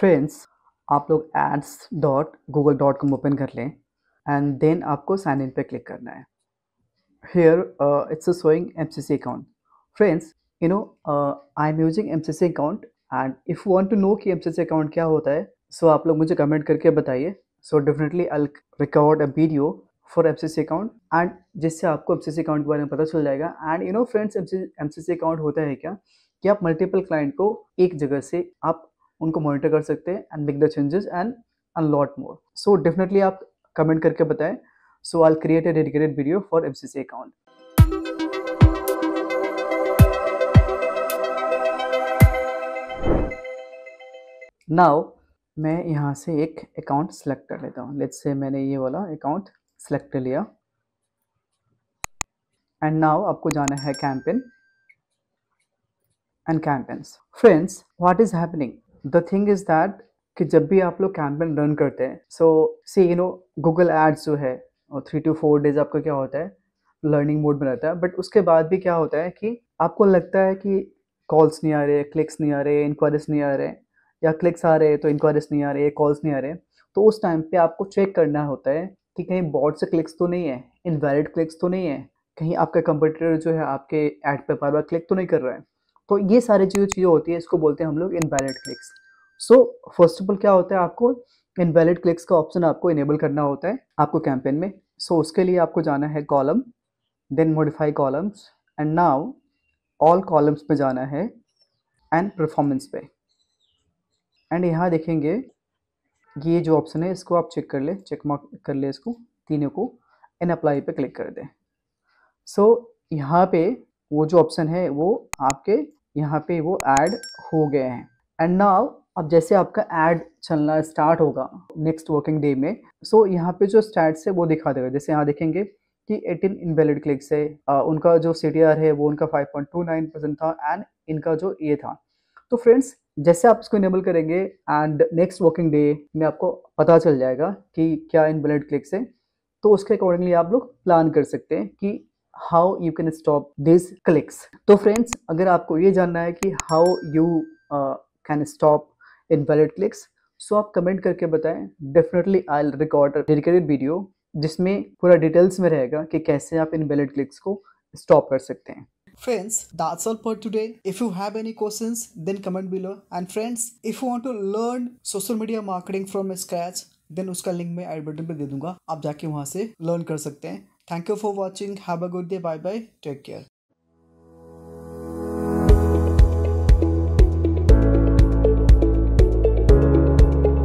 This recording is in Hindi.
फ्रेंड्स आप लोग ads dot Google dot com open कर लें एंड देन आपको साइन इन पे क्लिक करना है here it's showing M C C account friends you know I am using M C C account and if you want to know कि एम सी सी अकाउंट क्या होता है सो आप लोग मुझे कमेंट करके बताइए so definitely I record a video for M C C account and जिससे आपको एम सी सी अकाउंट के बारे में पता चल जाएगा and you know friends M C C account होता है क्या कि आप मल्टीपल क्लाइंट को एक जगह से आप उनको मॉनिटर कर सकते हैं and make the changes and a lot more so definitely आप कमेंट करके बताएं so I create a dedicated video for M account now मैं यहाँ से एक अकाउंट सेलेक्ट कर लेता हूँ लेट्स से मैंने ये वाला अकाउंट सेलेक्ट कर लिया एंड नाउ आपको जाना है campaign and campaigns friends what is happening the thing is that कि जब भी आप लोग कैंपेन रन करते हैं so see you know Google ads जो है और थ्री टू फोर डेज आपका क्या होता है लर्निंग मोड में रहता है बट उसके बाद भी क्या होता है कि आपको लगता है कि कॉल्स नहीं आ रहे क्लिक्स नहीं आ रहे इंक्वायरीज नहीं आ रहे या क्लिक्स आ रहे हैं तो इंक्वायरीज नहीं आ रहे कॉल्स नहीं आ रहे तो उस टाइम पे आपको चेक करना होता है कि कहीं बॉट से क्लिक्स तो नहीं है इनवैलिड क्लिक्स तो नहीं है कहीं आपका कंप्यूटर जो है आपके ऐड पे बार बार क्लिक तो नहीं कर रहा है तो ये सारी जो चीज़ें होती है इसको बोलते हैं हम लोग invalid clicks so first of all क्या होता है आपको इनवैलिड क्लिक्स का ऑप्शन आपको इनेबल करना होता है आपको कैंपेन में सो so, उसके लिए आपको जाना है column then modify columns and now all columns में जाना है एंड परफॉर्मेंस पे एंड यहाँ देखेंगे ये जो ऑप्शन है इसको आप चेक कर ले चेक मार्क कर ले इसको तीनों को इन अप्लाई पे क्लिक कर दें सो so, यहाँ पे वो जो ऑप्शन है वो आपके यहाँ पे वो ऐड हो गए हैं एंड नाउ अब जैसे आपका ऐड चलना स्टार्ट होगा नेक्स्ट वर्किंग डे में सो so यहाँ पे जो स्टैट्स है वो दिखा देगा जैसे यहाँ देखेंगे कि 18 इनवैलिड क्लिक्स है आ, उनका जो सी है वो उनका 5.29 परसेंट था एंड इनका जो ये था तो फ्रेंड्स जैसे आप इसको इनेबल करेंगे एंड नेक्स्ट वर्किंग डे में आपको पता चल जाएगा कि क्या इनवैलिड क्लिक्स है तो उसके अकॉर्डिंगली आप लोग प्लान कर सकते हैं कि how you can stop this clicks तो फ्रेंड्स अगर आपको ये जानना है कि how you can stop invalid clicks so आप कमेंट करके बताएं definitely I record dedicated video जिसमें पूरा डिटेल्स में रहेगा कि कैसे आप इन वैलिड क्लिक्स को स्टॉप कर सकते हैं Friends, that's all for today. If you have any questions, then comment below. And friends, if you want to learn social media marketing from scratch, then उसका लिंक मैं आई बटन पर दे दूंगा आप जाके वहां से लर्न कर सकते हैं Thank you for watching. Have a good day. Bye bye. Take care.